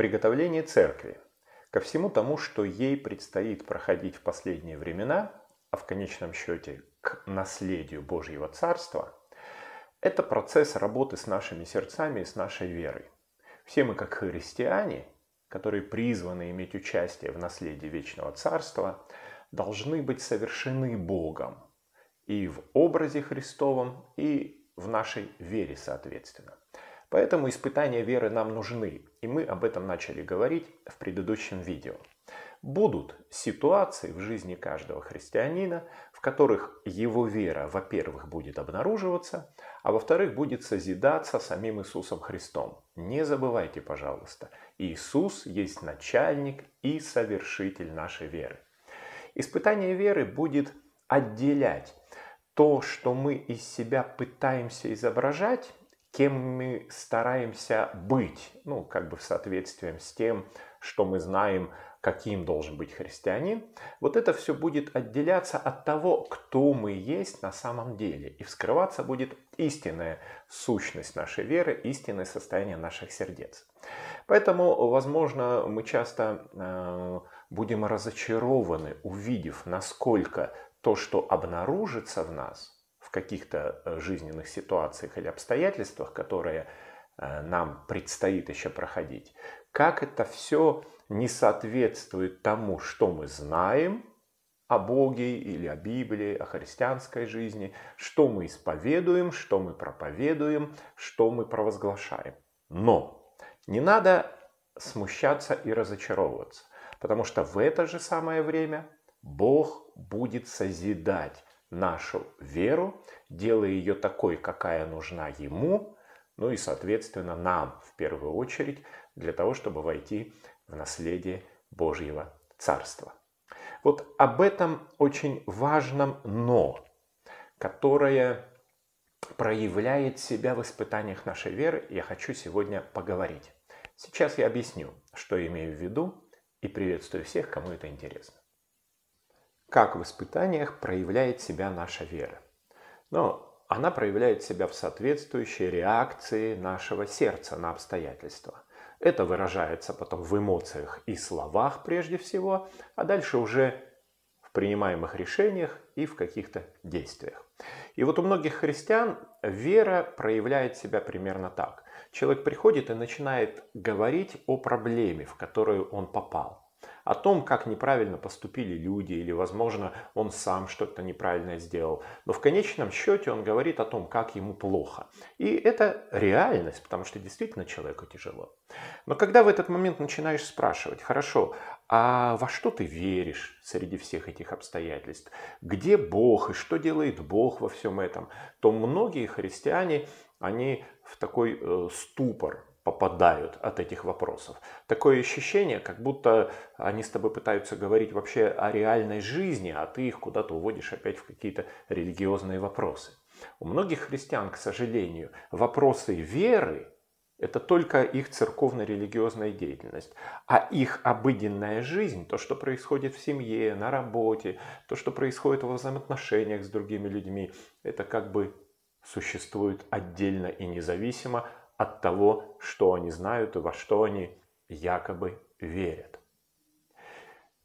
приготовлении церкви ко всему тому, что ей предстоит проходить в последние времена, а в конечном счете к наследию Божьего Царства, это процесс работы с нашими сердцами и с нашей верой. Все мы, как христиане, которые призваны иметь участие в наследии Вечного Царства, должны быть совершены Богом и в образе Христовом, и в нашей вере, соответственно. Поэтому испытания веры нам нужны, и мы об этом начали говорить в предыдущем видео. Будут ситуации в жизни каждого христианина, в которых его вера, во-первых, будет обнаруживаться, а во-вторых, будет созидаться самим Иисусом Христом. Не забывайте, пожалуйста, Иисус есть начальник и совершитель нашей веры. Испытание веры будет отделять то, что мы из себя пытаемся изображать, кем мы стараемся быть, ну, как бы в соответствии с тем, что мы знаем, каким должен быть христианин, вот это все будет отделяться от того, кто мы есть на самом деле. И вскрываться будет истинная сущность нашей веры, истинное состояние наших сердец. Поэтому, возможно, мы часто э, будем разочарованы, увидев, насколько то, что обнаружится в нас – в каких-то э, жизненных ситуациях или обстоятельствах, которые э, нам предстоит еще проходить, как это все не соответствует тому, что мы знаем о Боге или о Библии, о христианской жизни, что мы исповедуем, что мы проповедуем, что мы провозглашаем. Но не надо смущаться и разочаровываться, потому что в это же самое время Бог будет созидать нашу веру, делая ее такой, какая нужна ему, ну и, соответственно, нам в первую очередь, для того, чтобы войти в наследие Божьего Царства. Вот об этом очень важном «но», которое проявляет себя в испытаниях нашей веры, я хочу сегодня поговорить. Сейчас я объясню, что имею в виду, и приветствую всех, кому это интересно как в испытаниях проявляет себя наша вера. Но она проявляет себя в соответствующей реакции нашего сердца на обстоятельства. Это выражается потом в эмоциях и словах прежде всего, а дальше уже в принимаемых решениях и в каких-то действиях. И вот у многих христиан вера проявляет себя примерно так. Человек приходит и начинает говорить о проблеме, в которую он попал о том, как неправильно поступили люди или, возможно, он сам что-то неправильное сделал. Но в конечном счете он говорит о том, как ему плохо. И это реальность, потому что действительно человеку тяжело. Но когда в этот момент начинаешь спрашивать, хорошо, а во что ты веришь среди всех этих обстоятельств? Где Бог и что делает Бог во всем этом? То многие христиане, они в такой э, ступор попадают от этих вопросов. Такое ощущение, как будто они с тобой пытаются говорить вообще о реальной жизни, а ты их куда-то уводишь опять в какие-то религиозные вопросы. У многих христиан, к сожалению, вопросы веры – это только их церковно-религиозная деятельность. А их обыденная жизнь, то, что происходит в семье, на работе, то, что происходит во взаимоотношениях с другими людьми, это как бы существует отдельно и независимо от того, что они знают и во что они якобы верят.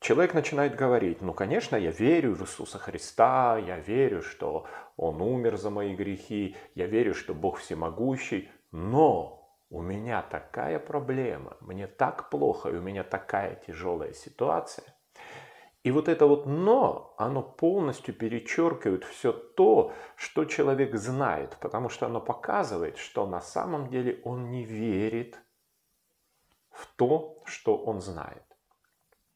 Человек начинает говорить, ну, конечно, я верю в Иисуса Христа, я верю, что Он умер за мои грехи, я верю, что Бог всемогущий, но у меня такая проблема, мне так плохо, и у меня такая тяжелая ситуация – и вот это вот «но», оно полностью перечеркивает все то, что человек знает, потому что оно показывает, что на самом деле он не верит в то, что он знает.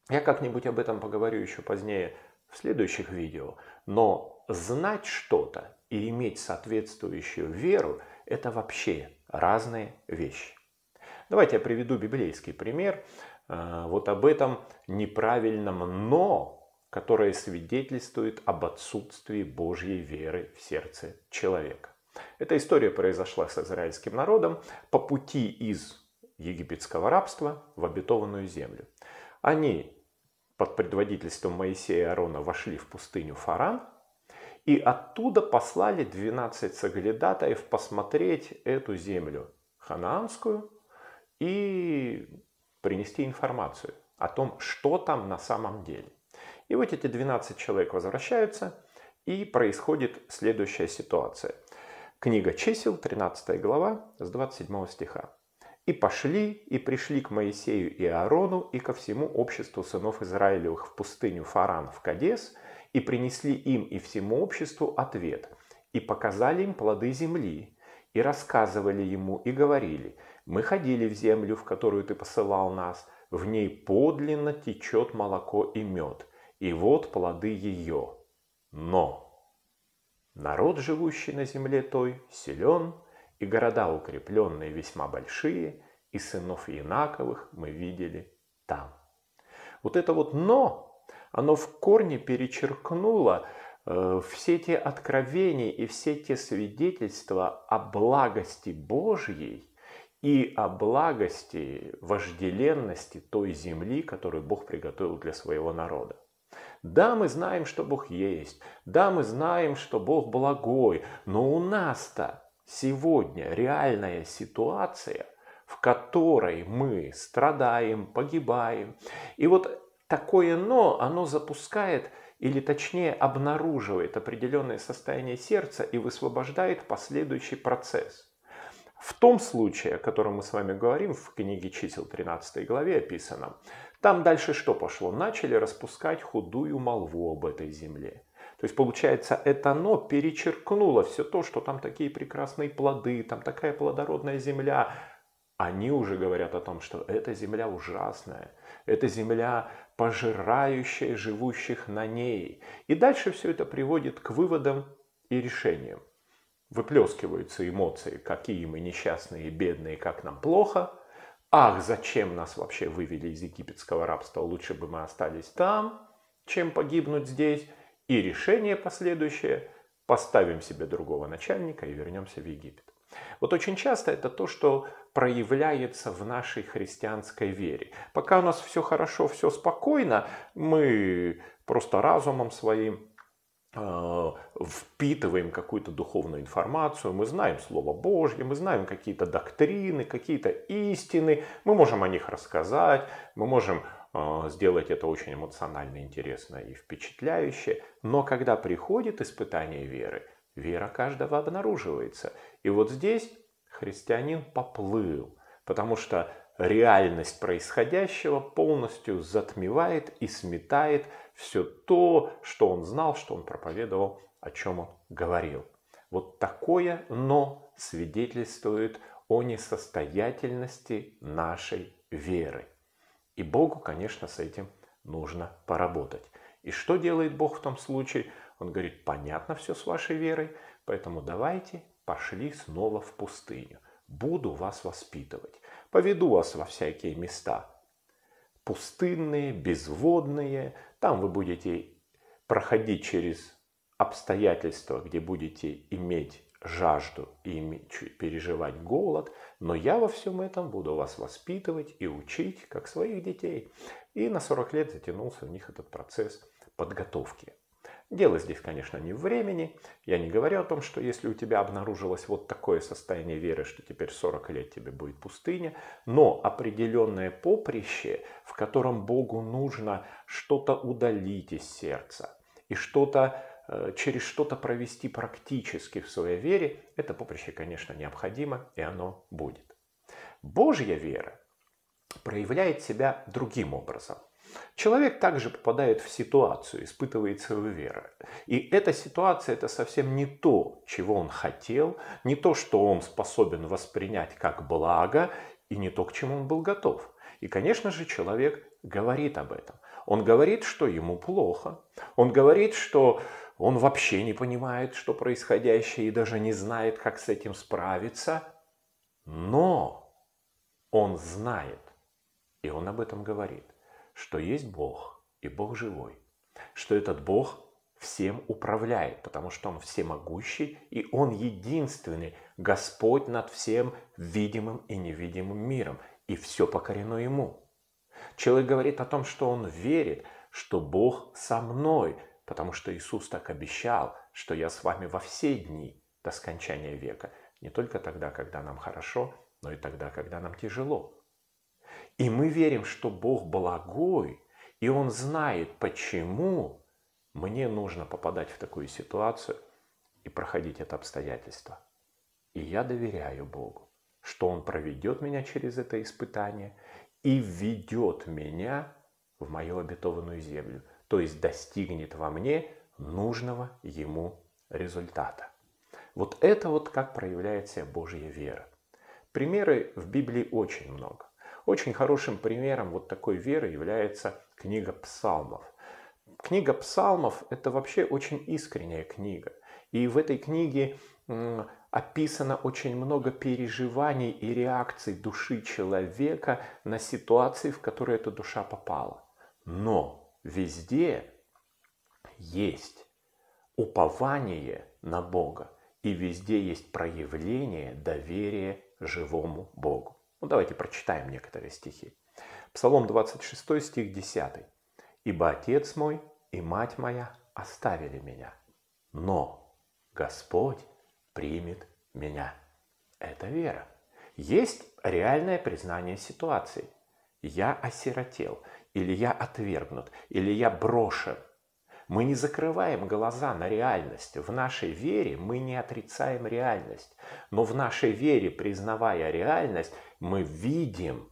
Я как-нибудь об этом поговорю еще позднее в следующих видео, но знать что-то и иметь соответствующую веру – это вообще разные вещи. Давайте я приведу библейский пример э, вот об этом неправильном «но», которое свидетельствует об отсутствии Божьей веры в сердце человека. Эта история произошла с израильским народом по пути из египетского рабства в обетованную землю. Они под предводительством Моисея и Аарона вошли в пустыню Фаран, и оттуда послали 12 соглядатаев посмотреть эту землю ханаанскую, и принести информацию о том, что там на самом деле. И вот эти 12 человек возвращаются, и происходит следующая ситуация. Книга чисел, 13 глава, с 27 стиха. «И пошли, и пришли к Моисею и Аарону, и ко всему обществу сынов Израилевых в пустыню Фаран в Кадес, и принесли им и всему обществу ответ, и показали им плоды земли, и рассказывали ему, и говорили, мы ходили в землю, в которую ты посылал нас, в ней подлинно течет молоко и мед, и вот плоды ее. Но народ, живущий на земле той, силен, и города укрепленные весьма большие, и сынов Инаковых мы видели там. Вот это вот «но», оно в корне перечеркнуло э, все те откровения и все те свидетельства о благости Божьей – и о благости, вожделенности той земли, которую Бог приготовил для своего народа. Да, мы знаем, что Бог есть, да, мы знаем, что Бог благой, но у нас-то сегодня реальная ситуация, в которой мы страдаем, погибаем. И вот такое «но», оно запускает или точнее обнаруживает определенное состояние сердца и высвобождает последующий процесс. В том случае, о котором мы с вами говорим, в книге чисел 13 главе описано, там дальше что пошло? Начали распускать худую молву об этой земле. То есть получается, это оно перечеркнуло все то, что там такие прекрасные плоды, там такая плодородная земля. Они уже говорят о том, что эта земля ужасная, эта земля пожирающая живущих на ней. И дальше все это приводит к выводам и решениям выплескиваются эмоции, какие мы несчастные, бедные, как нам плохо. Ах, зачем нас вообще вывели из египетского рабства, лучше бы мы остались там, чем погибнуть здесь. И решение последующее – поставим себе другого начальника и вернемся в Египет. Вот очень часто это то, что проявляется в нашей христианской вере. Пока у нас все хорошо, все спокойно, мы просто разумом своим Э, впитываем какую-то духовную информацию, мы знаем Слово Божье, мы знаем какие-то доктрины, какие-то истины, мы можем о них рассказать, мы можем э, сделать это очень эмоционально интересно и впечатляюще, но когда приходит испытание веры, вера каждого обнаруживается. И вот здесь христианин поплыл, потому что реальность происходящего полностью затмевает и сметает все то, что он знал, что он проповедовал, о чем он говорил. Вот такое «но» свидетельствует о несостоятельности нашей веры. И Богу, конечно, с этим нужно поработать. И что делает Бог в том случае? Он говорит, понятно все с вашей верой, поэтому давайте пошли снова в пустыню. Буду вас воспитывать, поведу вас во всякие места. Пустынные, безводные, там вы будете проходить через обстоятельства, где будете иметь жажду и переживать голод, но я во всем этом буду вас воспитывать и учить, как своих детей. И на 40 лет затянулся у них этот процесс подготовки. Дело здесь, конечно, не в времени. Я не говорю о том, что если у тебя обнаружилось вот такое состояние веры, что теперь 40 лет тебе будет пустыня, но определенное поприще, в котором Богу нужно что-то удалить из сердца и что-то э, через что-то провести практически в своей вере, это поприще, конечно, необходимо, и оно будет. Божья вера проявляет себя другим образом – Человек также попадает в ситуацию, испытывает свою веру. И эта ситуация это совсем не то, чего он хотел, не то, что он способен воспринять как благо, и не то, к чему он был готов. И, конечно же, человек говорит об этом. Он говорит, что ему плохо. Он говорит, что он вообще не понимает, что происходящее, и даже не знает, как с этим справиться. Но он знает, и он об этом говорит что есть Бог, и Бог живой, что этот Бог всем управляет, потому что Он всемогущий, и Он единственный Господь над всем видимым и невидимым миром, и все покорено Ему. Человек говорит о том, что он верит, что Бог со мной, потому что Иисус так обещал, что я с вами во все дни до скончания века, не только тогда, когда нам хорошо, но и тогда, когда нам тяжело. И мы верим, что Бог благой, и Он знает, почему мне нужно попадать в такую ситуацию и проходить это обстоятельство. И я доверяю Богу, что Он проведет меня через это испытание и введет меня в мою обетованную землю, то есть достигнет во мне нужного Ему результата. Вот это вот как проявляется Божья вера. Примеры в Библии очень много. Очень хорошим примером вот такой веры является книга псалмов. Книга псалмов – это вообще очень искренняя книга. И в этой книге описано очень много переживаний и реакций души человека на ситуации, в которые эта душа попала. Но везде есть упование на Бога, и везде есть проявление доверия живому Богу. Ну, давайте прочитаем некоторые стихи. Псалом 26, стих 10. «Ибо отец мой и мать моя оставили меня, но Господь примет меня». Это вера. Есть реальное признание ситуации. Я осиротел, или я отвергнут, или я брошен – мы не закрываем глаза на реальность. В нашей вере мы не отрицаем реальность. Но в нашей вере, признавая реальность, мы видим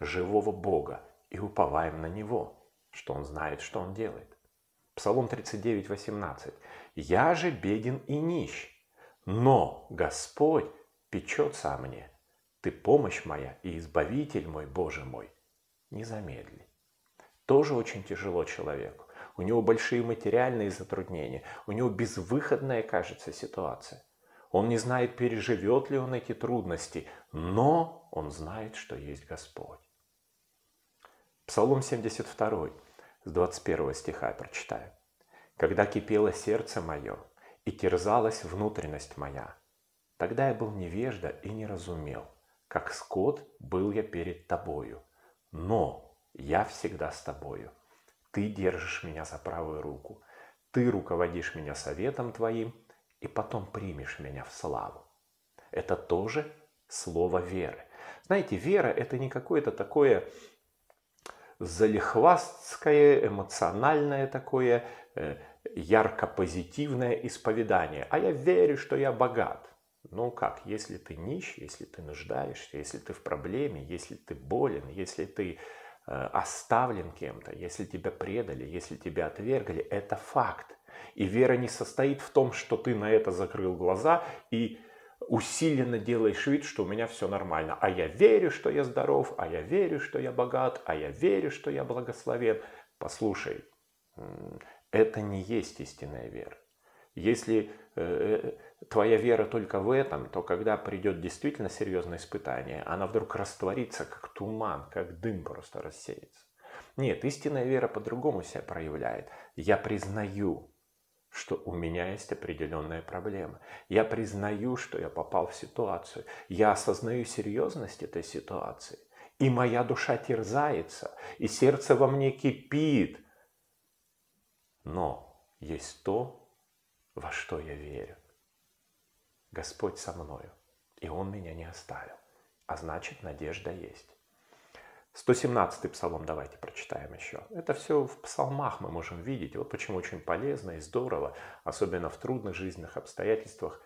живого Бога и уповаем на Него, что Он знает, что Он делает. Псалом 39, 18. «Я же беден и нищ, но Господь печется о мне. Ты помощь моя и избавитель мой, Боже мой, не замедли». Тоже очень тяжело человеку у него большие материальные затруднения, у него безвыходная, кажется, ситуация. Он не знает, переживет ли он эти трудности, но он знает, что есть Господь. Псалом 72, с 21 стиха я прочитаю. «Когда кипело сердце мое и терзалась внутренность моя, тогда я был невежда и не разумел, как скот был я перед тобою, но я всегда с тобою, ты держишь меня за правую руку. Ты руководишь меня советом твоим и потом примешь меня в славу. Это тоже слово веры. Знаете, вера это не какое-то такое залихвастское, эмоциональное такое, э, ярко-позитивное исповедание. А я верю, что я богат. Ну как, если ты нищ, если ты нуждаешься, если ты в проблеме, если ты болен, если ты Э, оставлен кем-то, если тебя предали, если тебя отвергли, это факт. И вера не состоит в том, что ты на это закрыл глаза и усиленно делаешь вид, что у меня все нормально. А я верю, что я здоров, а я верю, что я богат, а я верю, что я благословен. Послушай, это не есть истинная вера. Если э, э, твоя вера только в этом, то когда придет действительно серьезное испытание, она вдруг растворится, как туман, как дым просто рассеется. Нет, истинная вера по-другому себя проявляет. Я признаю, что у меня есть определенная проблема. Я признаю, что я попал в ситуацию. Я осознаю серьезность этой ситуации. И моя душа терзается, и сердце во мне кипит. Но есть то, во что я верю. Господь со мною, и Он меня не оставил. А значит, надежда есть. 117-й псалом давайте прочитаем еще. Это все в псалмах мы можем видеть. Вот почему очень полезно и здорово, особенно в трудных жизненных обстоятельствах,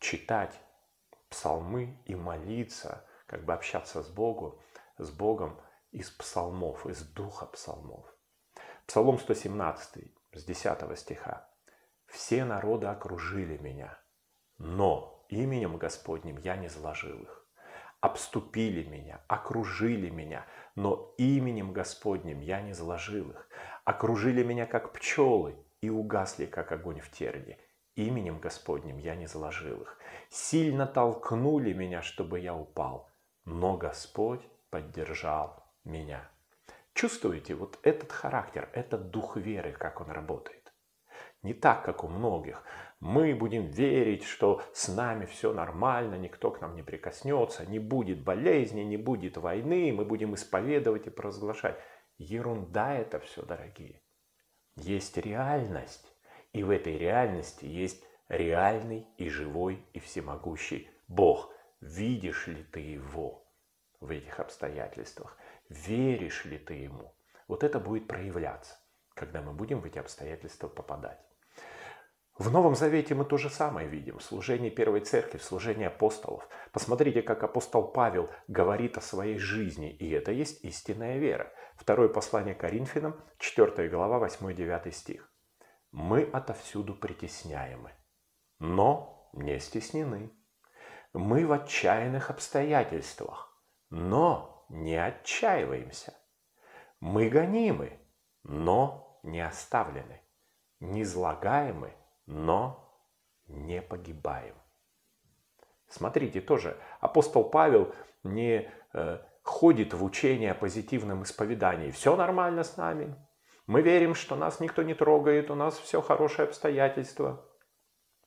читать псалмы и молиться, как бы общаться с Богом, с Богом из псалмов, из духа псалмов. Псалом 117 с 10 стиха все народы окружили меня, но именем Господним я не заложил их. Обступили меня, окружили меня, но именем Господним я не заложил их. Окружили меня, как пчелы, и угасли, как огонь в терне. Именем Господним я не заложил их. Сильно толкнули меня, чтобы я упал, но Господь поддержал меня. Чувствуете вот этот характер, этот дух веры, как он работает. Не так, как у многих. Мы будем верить, что с нами все нормально, никто к нам не прикоснется, не будет болезни, не будет войны, мы будем исповедовать и провозглашать. Ерунда это все, дорогие. Есть реальность, и в этой реальности есть реальный и живой и всемогущий Бог. Видишь ли ты его в этих обстоятельствах? Веришь ли ты ему? Вот это будет проявляться, когда мы будем в эти обстоятельства попадать. В Новом Завете мы то же самое видим. Служение Первой Церкви, служение апостолов. Посмотрите, как апостол Павел говорит о своей жизни, и это есть истинная вера. Второе послание Коринфянам, 4 глава, 8-9 стих. «Мы отовсюду притесняемы, но не стеснены. Мы в отчаянных обстоятельствах, но не отчаиваемся. Мы гонимы, но не оставлены, не низлагаемы, но не погибаем. Смотрите, тоже апостол Павел не э, ходит в учение о позитивном исповедании. Все нормально с нами. Мы верим, что нас никто не трогает, у нас все хорошее обстоятельство.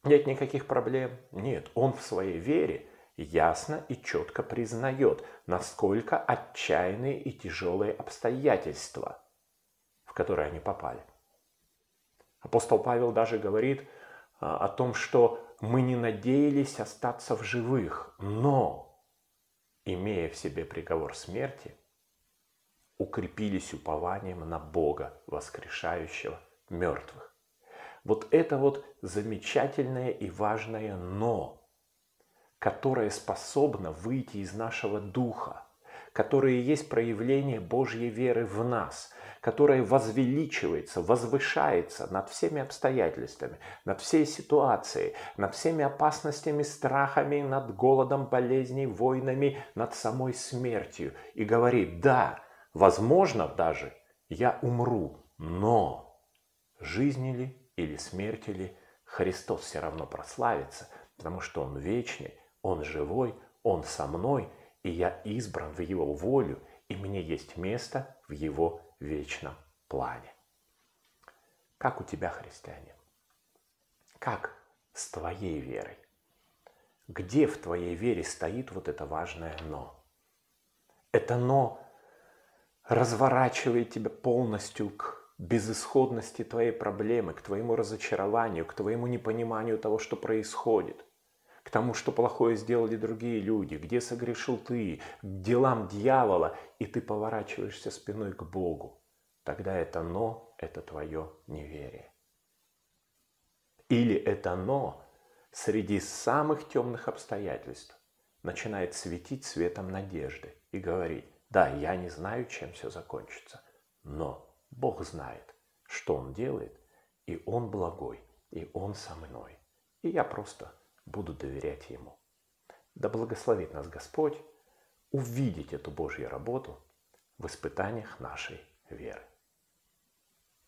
Нет никаких проблем. Нет, он в своей вере ясно и четко признает, насколько отчаянные и тяжелые обстоятельства, в которые они попали. Апостол Павел даже говорит а, о том, что мы не надеялись остаться в живых, но, имея в себе приговор смерти, укрепились упованием на Бога, воскрешающего мертвых. Вот это вот замечательное и важное «но», которое способно выйти из нашего духа, которое есть проявление Божьей веры в нас – которое возвеличивается, возвышается над всеми обстоятельствами, над всей ситуацией, над всеми опасностями, страхами, над голодом, болезней, войнами, над самой смертью и говорит, да, возможно даже я умру, но жизни ли или смерти ли Христос все равно прославится, потому что Он вечный, Он живой, Он со мной, и я избран в Его волю – и мне есть место в его вечном плане. Как у тебя, христианин? Как с твоей верой? Где в твоей вере стоит вот это важное «но»? Это «но» разворачивает тебя полностью к безысходности твоей проблемы, к твоему разочарованию, к твоему непониманию того, что происходит к тому, что плохое сделали другие люди, где согрешил ты, к делам дьявола, и ты поворачиваешься спиной к Богу, тогда это «но» – это твое неверие. Или это «но» среди самых темных обстоятельств начинает светить светом надежды и говорить, да, я не знаю, чем все закончится, но Бог знает, что Он делает, и Он благой, и Он со мной, и я просто буду доверять Ему. Да благословит нас Господь увидеть эту Божью работу в испытаниях нашей веры.